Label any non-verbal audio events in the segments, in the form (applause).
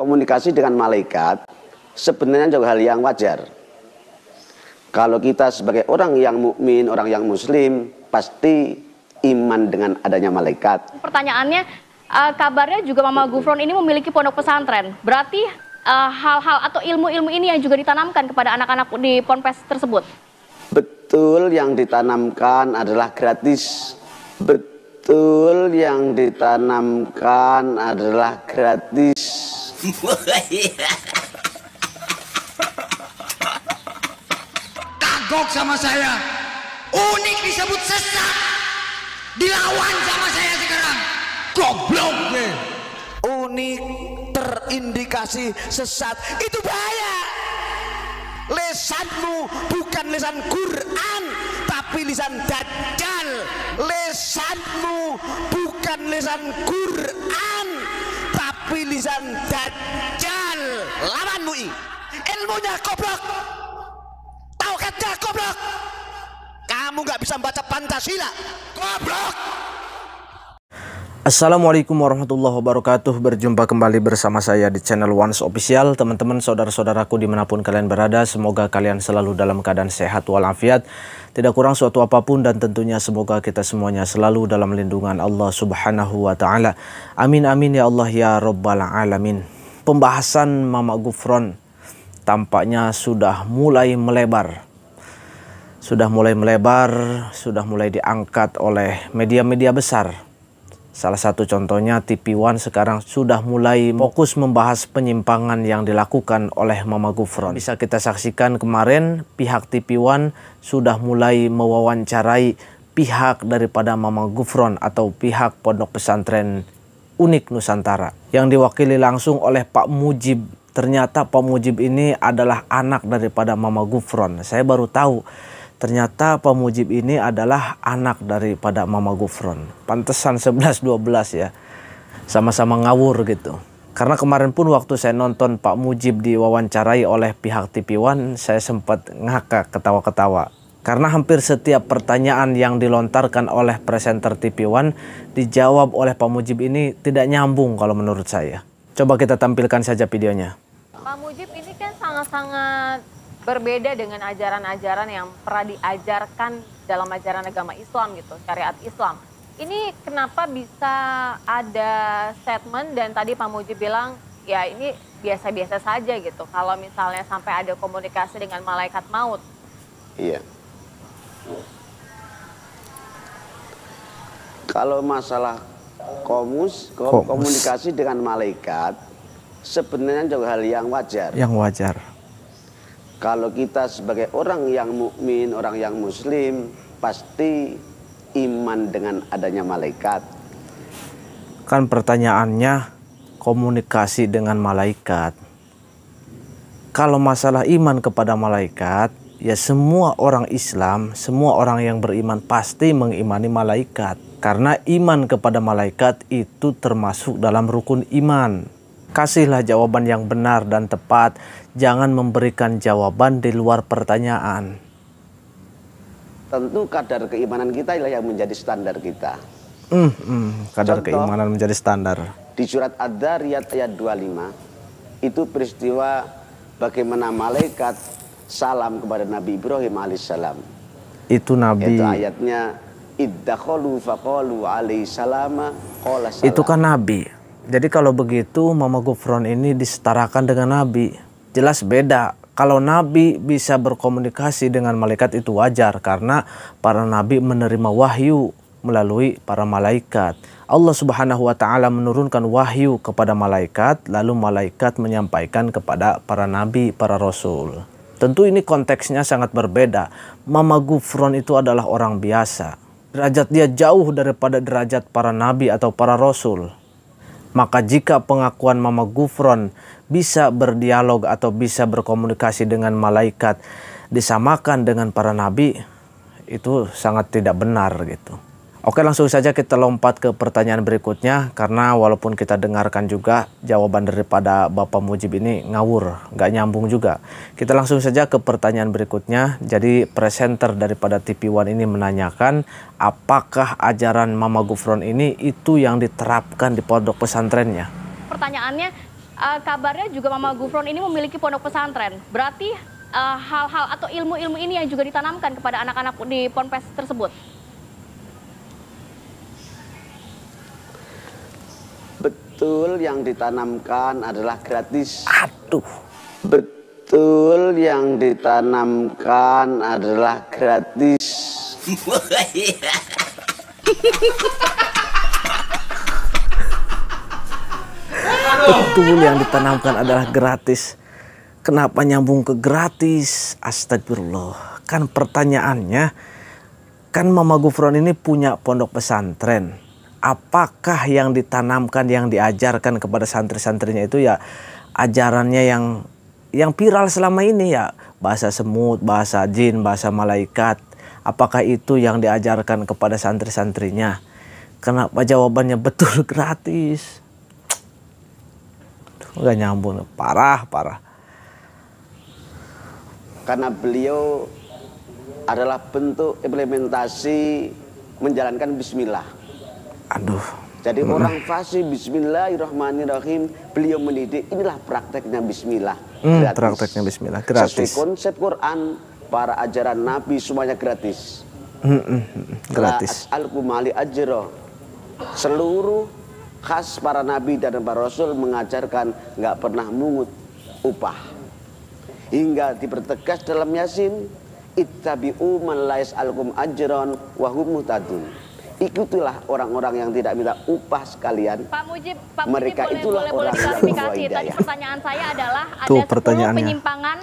komunikasi dengan malaikat sebenarnya juga hal yang wajar. Kalau kita sebagai orang yang mukmin, orang yang muslim, pasti iman dengan adanya malaikat. Pertanyaannya, uh, kabarnya juga Mama Gufron ini memiliki pondok pesantren. Berarti eh, hal-hal uh, atau ilmu-ilmu ini yang juga ditanamkan kepada anak-anak di ponpes tersebut? Betul yang ditanamkan adalah gratis. Betul yang ditanamkan adalah gratis. Kagok sama saya. Unik disebut sesat. Dilawan sama saya sekarang. Goblok deh. Unik terindikasi sesat itu bahaya. Lesanmu bukan lesan Quran tapi lesan dajjal. Lesanmu bukan lesan Quran pilihan dajjal lawan MUI ilmunya goblok tauhidnya goblok kamu nggak bisa baca Pancasila goblok Assalamualaikum warahmatullahi wabarakatuh Berjumpa kembali bersama saya di channel Once Official Teman-teman, saudara-saudaraku dimanapun kalian berada Semoga kalian selalu dalam keadaan sehat walafiat Tidak kurang suatu apapun dan tentunya semoga kita semuanya selalu dalam lindungan Allah subhanahu wa ta'ala Amin amin ya Allah ya Rabbal Alamin Pembahasan Mama Gufron tampaknya sudah mulai melebar sudah mulai melebar, sudah mulai diangkat oleh media-media besar Salah satu contohnya tv One sekarang sudah mulai fokus membahas penyimpangan yang dilakukan oleh Mama Gufron. Bisa kita saksikan kemarin pihak tv One sudah mulai mewawancarai pihak daripada Mama Gufron atau pihak Pondok Pesantren Unik Nusantara yang diwakili langsung oleh Pak Mujib. Ternyata Pak Mujib ini adalah anak daripada Mama Gufron. Saya baru tahu Ternyata Pak Mujib ini adalah anak daripada Mama Gufron. Pantesan 11-12 ya. Sama-sama ngawur gitu. Karena kemarin pun waktu saya nonton Pak Mujib diwawancarai oleh pihak TV One, saya sempat ngakak ketawa-ketawa. Karena hampir setiap pertanyaan yang dilontarkan oleh presenter TV One dijawab oleh Pak Mujib ini tidak nyambung kalau menurut saya. Coba kita tampilkan saja videonya. Pak Mujib ini kan sangat-sangat berbeda dengan ajaran-ajaran yang pernah diajarkan dalam ajaran agama Islam gitu, syariat Islam. Ini kenapa bisa ada statement dan tadi Pak Muji bilang ya ini biasa-biasa saja gitu. Kalau misalnya sampai ada komunikasi dengan malaikat maut. Iya. Kalau masalah komus komunikasi dengan malaikat sebenarnya juga hal yang wajar. Yang wajar kalau kita sebagai orang yang mukmin, orang yang muslim, pasti iman dengan adanya malaikat. Kan pertanyaannya komunikasi dengan malaikat. Kalau masalah iman kepada malaikat, ya semua orang Islam, semua orang yang beriman pasti mengimani malaikat. Karena iman kepada malaikat itu termasuk dalam rukun iman. Kasihlah jawaban yang benar dan tepat, jangan memberikan jawaban di luar pertanyaan. Tentu kadar keimanan kita ialah yang menjadi standar kita. Mm, hmm, kadar Contoh, keimanan menjadi standar. Di surat Ad-Dariyat ayat 25, itu peristiwa bagaimana malaikat salam kepada Nabi Ibrahim alaihissalam. Itu Nabi. Itu ayatnya iddakholu faqalu Itu kan Nabi. Jadi kalau begitu Mama Gufron ini disetarakan dengan Nabi. Jelas beda. Kalau Nabi bisa berkomunikasi dengan malaikat itu wajar karena para nabi menerima wahyu melalui para malaikat. Allah Subhanahu wa taala menurunkan wahyu kepada malaikat lalu malaikat menyampaikan kepada para nabi, para rasul. Tentu ini konteksnya sangat berbeda. Mama Gufron itu adalah orang biasa. Derajat dia jauh daripada derajat para nabi atau para rasul maka jika pengakuan Mama Gufron bisa berdialog atau bisa berkomunikasi dengan malaikat disamakan dengan para nabi itu sangat tidak benar gitu. Oke langsung saja kita lompat ke pertanyaan berikutnya karena walaupun kita dengarkan juga jawaban daripada Bapak Mujib ini ngawur, nggak nyambung juga. Kita langsung saja ke pertanyaan berikutnya. Jadi presenter daripada TV One ini menanyakan apakah ajaran Mama Gufron ini itu yang diterapkan di pondok pesantrennya? Pertanyaannya uh, kabarnya juga Mama Gufron ini memiliki pondok pesantren. Berarti eh, hal-hal uh, atau ilmu-ilmu ini yang juga ditanamkan kepada anak-anak di ponpes tersebut? Betul yang ditanamkan adalah gratis. Aduh. Betul yang ditanamkan adalah gratis. Betul yang ditanamkan adalah gratis. Kenapa nyambung ke gratis? Astagfirullah. Kan pertanyaannya, kan Mama Gufron ini punya pondok pesantren apakah yang ditanamkan yang diajarkan kepada santri-santrinya itu ya ajarannya yang yang viral selama ini ya bahasa semut, bahasa jin, bahasa malaikat. Apakah itu yang diajarkan kepada santri-santrinya? Kenapa jawabannya betul (laughs) gratis? Duh, nyambung, parah, parah. Karena beliau adalah bentuk implementasi menjalankan bismillah. Aduh. Jadi hmm. orang fasih Bismillahirrahmanirrahim beliau mendidik inilah prakteknya Bismillah. Hmm, prakteknya Bismillah gratis. Sesuai konsep Quran para ajaran Nabi semuanya gratis. Hmm, hmm, hmm. gratis. Al-Kumali Ajro seluruh khas para Nabi dan para Rasul mengajarkan nggak pernah mungut upah. Hingga dipertegas dalam Yasin, ittabi'u man lais alkum ajron wahum mutadun. Ikutilah orang-orang yang tidak minta upah sekalian. Pak Mujib, Pak Mujib mereka boleh, itulah boleh, orang boleh klarifikasi. Tadi pertanyaan saya adalah Tuh, ada 10 penyimpangan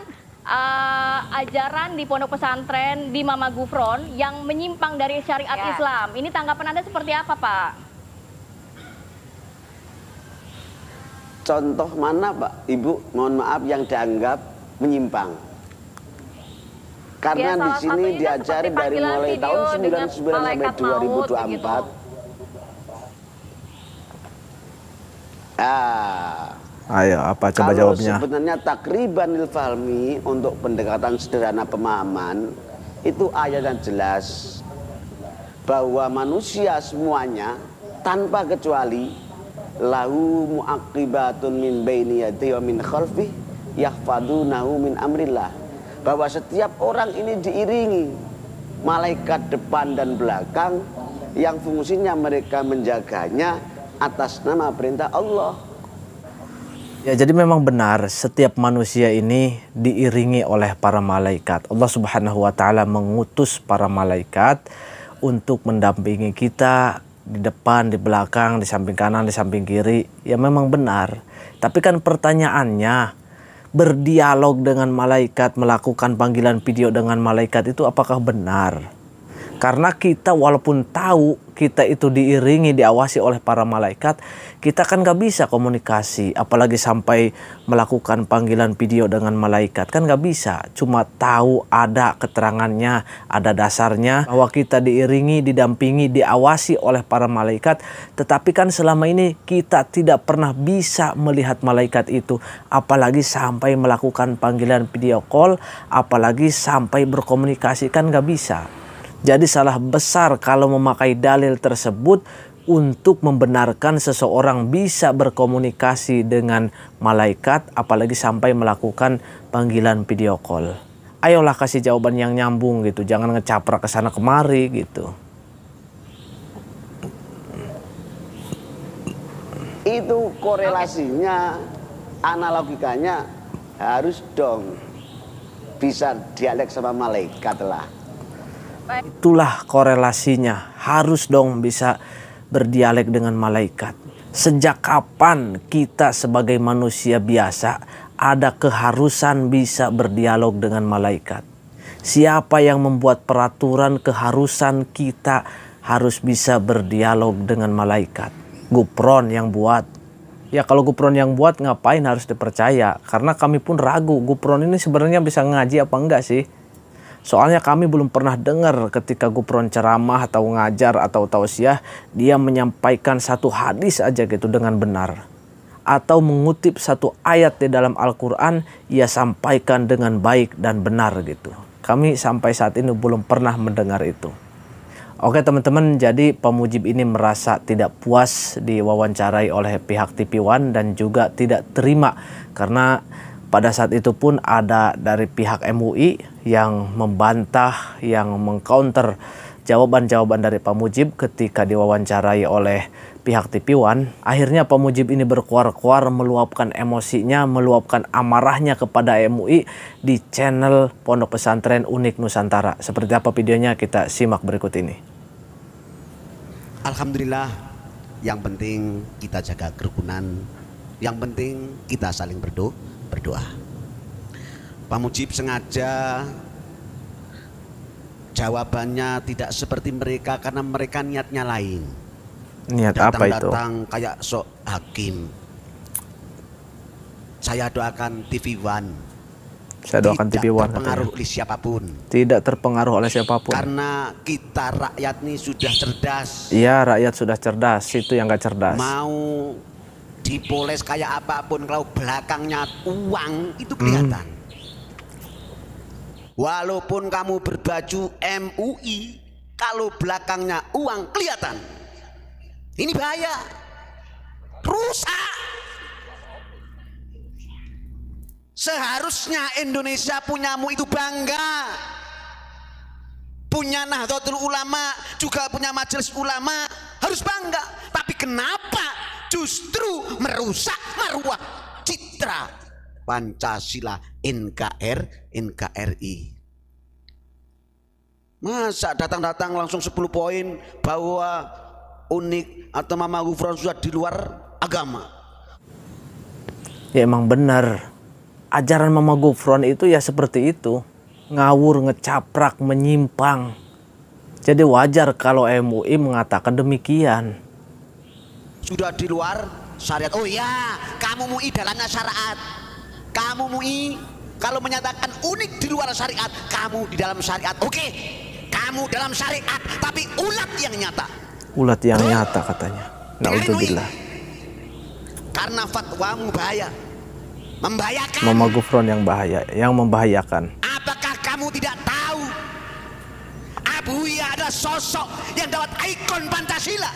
uh, ajaran di pondok pesantren di Mama Gufron yang menyimpang dari syariat ya. Islam. Ini tanggapan Anda seperti apa, Pak? Contoh mana, Pak? Ibu, mohon maaf yang dianggap menyimpang karena ya, di sini kan diajarin dari mulai tahun 99 sampai 2024. Ah. Ayo, apa coba Kalau jawabnya? Sebenarnya takriban ilfalmi untuk pendekatan sederhana pemahaman itu ayat yang jelas bahwa manusia semuanya tanpa kecuali lahu muaqibatun min baini yadihi wa min khalfihi yahfadunahu min amrillah bahwa setiap orang ini diiringi malaikat depan dan belakang yang fungsinya mereka menjaganya atas nama perintah Allah. Ya, jadi memang benar setiap manusia ini diiringi oleh para malaikat. Allah Subhanahu wa taala mengutus para malaikat untuk mendampingi kita di depan, di belakang, di samping kanan, di samping kiri. Ya memang benar. Tapi kan pertanyaannya, berdialog dengan malaikat, melakukan panggilan video dengan malaikat itu apakah benar? Karena kita walaupun tahu kita itu diiringi, diawasi oleh para malaikat, kita kan gak bisa komunikasi, apalagi sampai melakukan panggilan video dengan malaikat, kan gak bisa. Cuma tahu ada keterangannya, ada dasarnya, bahwa kita diiringi, didampingi, diawasi oleh para malaikat, tetapi kan selama ini kita tidak pernah bisa melihat malaikat itu, apalagi sampai melakukan panggilan video call, apalagi sampai berkomunikasi, kan gak bisa. Jadi salah besar kalau memakai dalil tersebut untuk membenarkan seseorang bisa berkomunikasi dengan malaikat apalagi sampai melakukan panggilan video call. Ayolah kasih jawaban yang nyambung gitu, jangan ngecaprak ke sana kemari gitu. Itu korelasinya, analogikanya harus dong bisa dialek sama malaikat lah. Itulah korelasinya. Harus dong bisa berdialek dengan malaikat. Sejak kapan kita sebagai manusia biasa ada keharusan bisa berdialog dengan malaikat? Siapa yang membuat peraturan keharusan kita harus bisa berdialog dengan malaikat? Gupron yang buat. Ya kalau Gupron yang buat ngapain harus dipercaya? Karena kami pun ragu Gupron ini sebenarnya bisa ngaji apa enggak sih? Soalnya kami belum pernah dengar ketika Gupron ceramah atau ngajar atau tausiah dia menyampaikan satu hadis aja gitu dengan benar. Atau mengutip satu ayat di dalam Al-Quran ia sampaikan dengan baik dan benar gitu. Kami sampai saat ini belum pernah mendengar itu. Oke teman-teman, jadi pemujib ini merasa tidak puas diwawancarai oleh pihak TV One dan juga tidak terima karena pada saat itu pun ada dari pihak MUI yang membantah, yang mengcounter jawaban-jawaban dari Pak Mujib ketika diwawancarai oleh pihak TV One. Akhirnya Pak Mujib ini berkuar-kuar meluapkan emosinya, meluapkan amarahnya kepada MUI di channel Pondok Pesantren Unik Nusantara. Seperti apa videonya kita simak berikut ini. Alhamdulillah yang penting kita jaga kerukunan, yang penting kita saling berdoa, berdoa. Pak Mujib sengaja jawabannya tidak seperti mereka karena mereka niatnya lain. Niat datang, apa itu? Datang kayak sok hakim. Saya doakan TV One. Saya doakan tidak TV One. Terpengaruh oleh siapapun. Tidak terpengaruh oleh siapapun. Karena kita rakyat nih sudah cerdas. Iya rakyat sudah cerdas. Itu yang gak cerdas. Mau dipoles kayak apapun kalau belakangnya uang itu kelihatan. Walaupun kamu berbaju MUI, kalau belakangnya uang kelihatan. Ini bahaya. Rusak. Seharusnya Indonesia punyamu itu bangga. Punya Nahdlatul Ulama, juga punya majelis ulama, harus bangga. Tapi kenapa justru merusak marwah citra Pancasila NKR NKRI masa datang-datang langsung 10 poin bahwa unik atau Mama Gufron sudah di luar agama ya emang benar ajaran Mama Gufron itu ya seperti itu ngawur ngecaprak menyimpang jadi wajar kalau MUI mengatakan demikian sudah di luar syariat oh iya kamu MUI dalam syariat kamu MUI kalau menyatakan unik di luar syariat, kamu di dalam syariat. Oke, kamu dalam syariat, tapi ulat yang nyata. Ulat yang Tuh. nyata katanya. Naudzubillah. Karena fatwamu bahaya. Membahayakan. Mama Gufron yang bahaya, yang membahayakan. Apakah kamu tidak tahu? Abuya ada sosok yang dapat ikon Pancasila.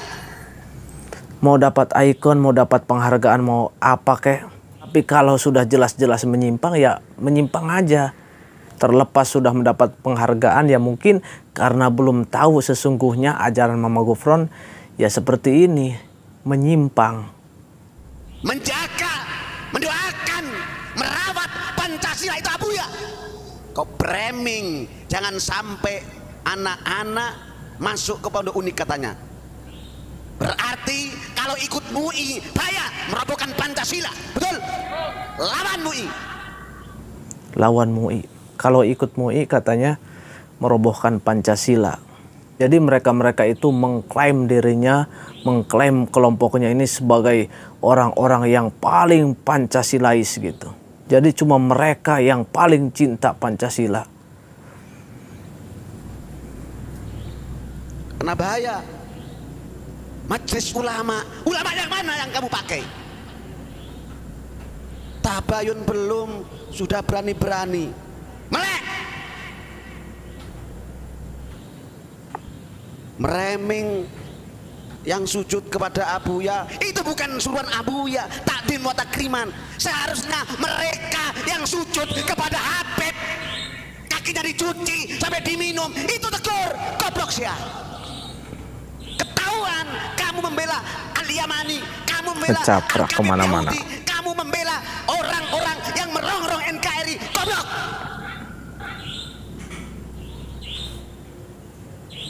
Mau dapat ikon, mau dapat penghargaan, mau apa kek? Tapi kalau sudah jelas-jelas menyimpang ya menyimpang aja. Terlepas sudah mendapat penghargaan ya mungkin karena belum tahu sesungguhnya ajaran Mama Gofron ya seperti ini, menyimpang. Menjaga, mendoakan, merawat Pancasila itu abu ya. Kau preming jangan sampai anak-anak masuk ke pondok unik katanya Berarti kalau ikut MUI, saya merobohkan Pancasila. Betul? Lawan MUI. Lawan MUI. Kalau ikut MUI katanya merobohkan Pancasila. Jadi mereka-mereka itu mengklaim dirinya, mengklaim kelompoknya ini sebagai orang-orang yang paling Pancasilais gitu. Jadi cuma mereka yang paling cinta Pancasila. kenapa bahaya majelis ulama ulama yang mana yang kamu pakai tabayun belum sudah berani-berani melek mereming yang sujud kepada Abuya itu bukan suruhan Abuya takdim wa takriman seharusnya mereka yang sujud kepada Habib kakinya dicuci sampai diminum itu tegur goblok sih Iran, kamu membela Ali yamani kamu membela kemana-mana. Kamu membela orang-orang yang merongrong NKRI, goblok.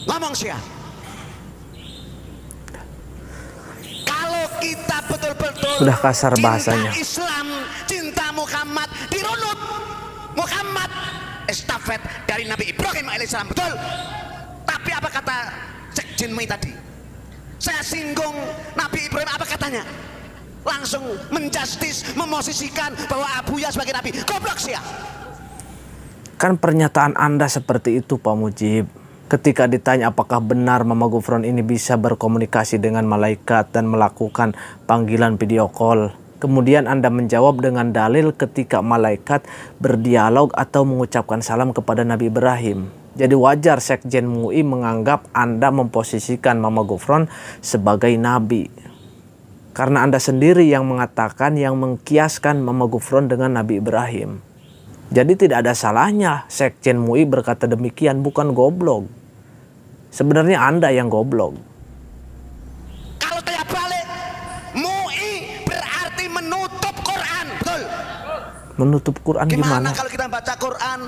Ngomong sih Kalau kita betul-betul sudah kasar bahasanya. Cinta Islam, cinta Muhammad dirunut. Muhammad estafet dari Nabi Ibrahim alaihissalam betul. Tapi apa kata Sekjen Mei tadi? saya singgung Nabi Ibrahim apa katanya langsung menjustis memosisikan bahwa Abuya sebagai nabi goblok ya. kan pernyataan anda seperti itu Pak Mujib ketika ditanya apakah benar Mama Gufron ini bisa berkomunikasi dengan malaikat dan melakukan panggilan video call Kemudian Anda menjawab dengan dalil ketika malaikat berdialog atau mengucapkan salam kepada Nabi Ibrahim. Jadi wajar Sekjen MUI menganggap Anda memposisikan Mama Gofron sebagai nabi. Karena Anda sendiri yang mengatakan yang mengkiaskan Mama Gofron dengan Nabi Ibrahim. Jadi tidak ada salahnya Sekjen MUI berkata demikian bukan goblok. Sebenarnya Anda yang goblok. Kalau saya balik, MUI berarti menutup Quran, betul? Menutup Quran gimana? Gimana kalau kita baca Quran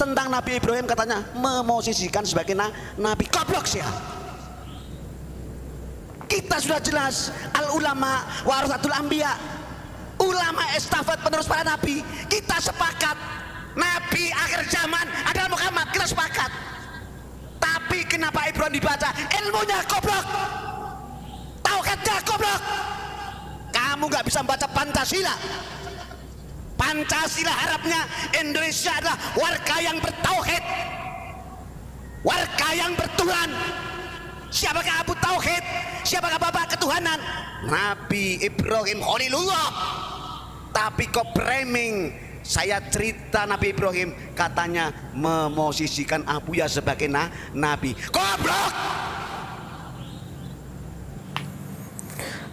tentang Nabi Ibrahim katanya memosisikan sebagai na Nabi goblok sih ya. kita sudah jelas al ulama warasatul ambia ulama estafet penerus para nabi kita sepakat nabi akhir zaman adalah Muhammad kita sepakat tapi kenapa Ibrahim dibaca ilmunya goblok dia goblok kamu nggak bisa baca Pancasila Pancasila harapnya Indonesia adalah warga yang bertauhid warga yang bertuhan siapakah Abu Tauhid siapakah Bapak Ketuhanan Nabi Ibrahim Khalilullah tapi kok preming? saya cerita Nabi Ibrahim katanya memosisikan Abu ya sebagai na Nabi goblok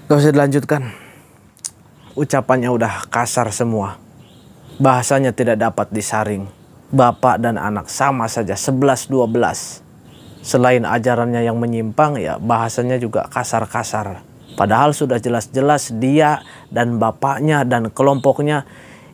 gak usah dilanjutkan ucapannya udah kasar semua bahasanya tidak dapat disaring. Bapak dan anak sama saja 11-12. Selain ajarannya yang menyimpang ya bahasanya juga kasar-kasar. Padahal sudah jelas-jelas dia dan bapaknya dan kelompoknya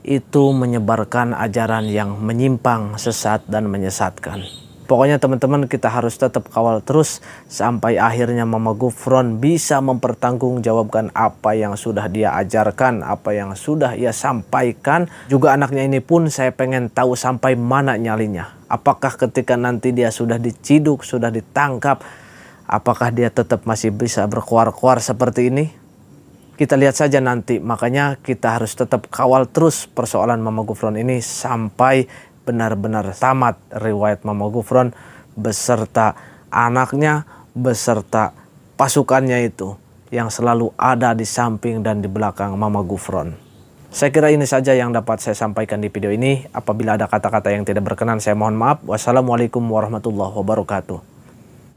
itu menyebarkan ajaran yang menyimpang, sesat dan menyesatkan. Pokoknya teman-teman kita harus tetap kawal terus sampai akhirnya Mama Gufron bisa mempertanggungjawabkan apa yang sudah dia ajarkan, apa yang sudah ia sampaikan. Juga anaknya ini pun saya pengen tahu sampai mana nyalinya. Apakah ketika nanti dia sudah diciduk, sudah ditangkap, apakah dia tetap masih bisa berkuar-kuar seperti ini? Kita lihat saja nanti, makanya kita harus tetap kawal terus persoalan Mama Gufron ini sampai benar-benar tamat riwayat Mama Gufron beserta anaknya beserta pasukannya itu yang selalu ada di samping dan di belakang Mama Gufron. Saya kira ini saja yang dapat saya sampaikan di video ini. Apabila ada kata-kata yang tidak berkenan, saya mohon maaf. Wassalamualaikum warahmatullahi wabarakatuh.